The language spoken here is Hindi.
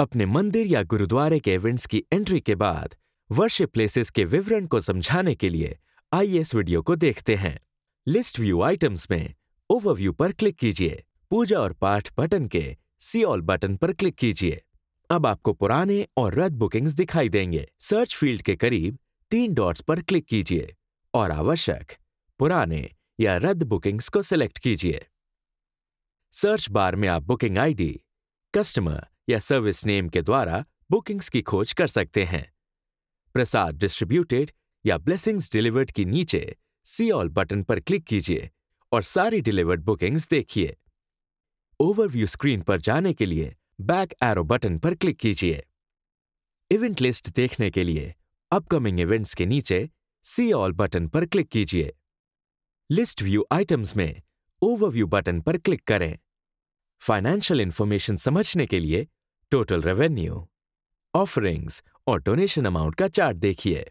अपने मंदिर या गुरुद्वारे के इवेंट्स की एंट्री के बाद वर्शिप प्लेसेस के विवरण को समझाने के लिए आइए इस वीडियो को देखते हैं लिस्ट व्यू आइटम्स में ओवरव्यू पर क्लिक कीजिए पूजा और पाठ बटन के सी ऑल बटन पर क्लिक कीजिए अब आपको पुराने और रद्द बुकिंग्स दिखाई देंगे सर्च फील्ड के करीब तीन डॉट्स पर क्लिक कीजिए और आवश्यक पुराने या रद्द बुकिंग्स को सिलेक्ट कीजिए सर्च बार में आप बुकिंग आईडी, कस्टमर या सर्विस नेम के द्वारा बुकिंग्स की खोज कर सकते हैं प्रसाद डिस्ट्रीब्यूटेड या ब्लेसिंग्स डिलीवर्ड के नीचे सी ऑल बटन पर क्लिक कीजिए और सारी डिलीवर्ड बुकिंग्स देखिए ओवरव्यू स्क्रीन पर जाने के लिए बैक एरो बटन पर क्लिक कीजिए इवेंट लिस्ट देखने के लिए अपकमिंग इवेंट्स के नीचे सी ऑल बटन पर क्लिक कीजिए लिस्ट व्यू आइटम्स में ओवरव्यू बटन पर क्लिक करें फाइनेंशियल इंफॉर्मेशन समझने के लिए टोटल रेवेन्यू ऑफरिंग्स और डोनेशन अमाउंट का चार्ट देखिए